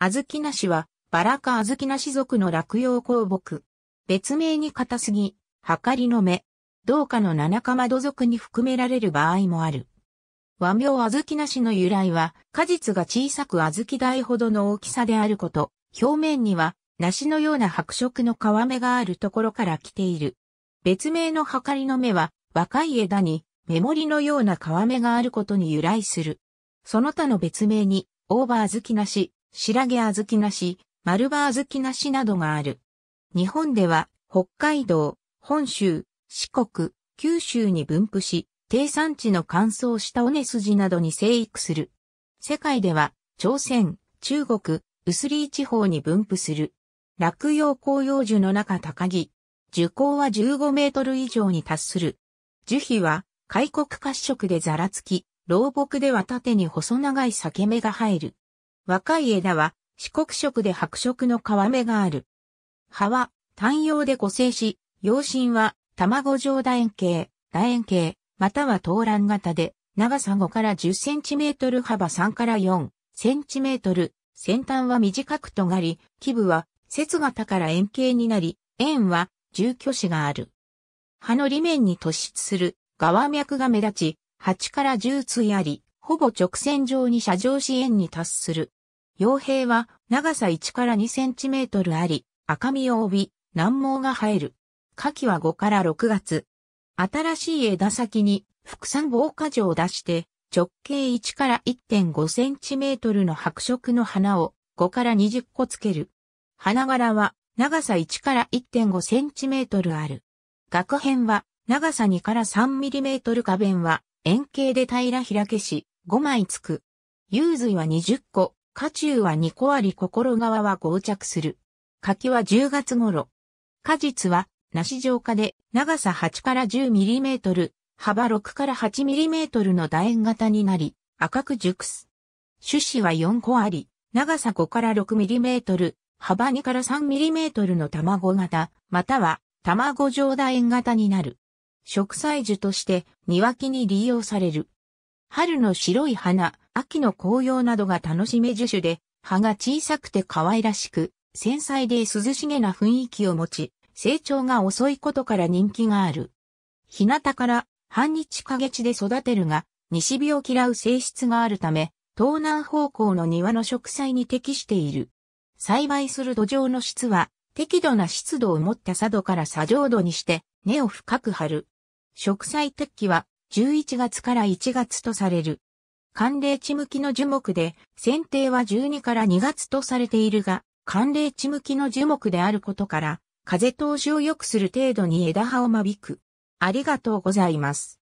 あずきなしは、バラかあずきなし族の落葉鉱木。別名に硬すぎ、はかりの目。同化の七か窓族に含められる場合もある。和名あずきなしの由来は、果実が小さくあずき台ほどの大きさであること、表面には、梨のような白色の皮目があるところから来ている。別名のはかりの目は、若い枝に、目盛りのような皮目があることに由来する。その他の別名に、オーバーズキなし、白毛小豆なし、丸葉小豆なしなどがある。日本では、北海道、本州、四国、九州に分布し、低産地の乾燥した尾根筋などに生育する。世界では、朝鮮、中国、薄利地方に分布する。落葉紅葉樹の中高木。樹高は15メートル以上に達する。樹皮は、開国褐色でざらつき、老木では縦に細長い裂け目が入る。若い枝は、四国色で白色の皮目がある。葉は、単葉で固性し、葉身は、卵状楕円形、楕円形、または投卵型で、長さ5から10センチメートル幅3から4センチメートル、先端は短く尖り、基部は、節型から円形になり、円は、住居子がある。葉の裏面に突出する、側脈が目立ち、8から10対あり、ほぼ直線上に斜上支円に達する。傭兵は長さ1から2センチメートルあり、赤みを帯び、軟毛が生える。夏季は5から6月。新しい枝先に副産防火状を出して、直径1から1.5センチメートルの白色の花を5から20個つける。花柄は長さ1から1.5センチメートルある。額辺は長さ2から3ミリメートル花弁は円形で平ら開けし5枚つく。幽髄は20個、渦中は2個あり心側は合着する。柿は10月頃。果実は、梨状化で、長さ8から1 0トル、幅6から8トルの楕円型になり、赤く熟す。種子は4個あり、長さ5から6トル、幅2から3トルの卵型、または卵状楕円型になる。植栽樹として庭木に利用される。春の白い花、秋の紅葉などが楽しめ樹種で、葉が小さくて可愛らしく、繊細で涼しげな雰囲気を持ち、成長が遅いことから人気がある。日向から半日陰地で育てるが、西日を嫌う性質があるため、東南方向の庭の植栽に適している。栽培する土壌の質は、適度な湿度を持った佐渡から砂上土にして、根を深く張る。植栽適期は、11月から1月とされる。寒冷地向きの樹木で、剪定は12から2月とされているが、寒冷地向きの樹木であることから、風通しを良くする程度に枝葉を間引く。ありがとうございます。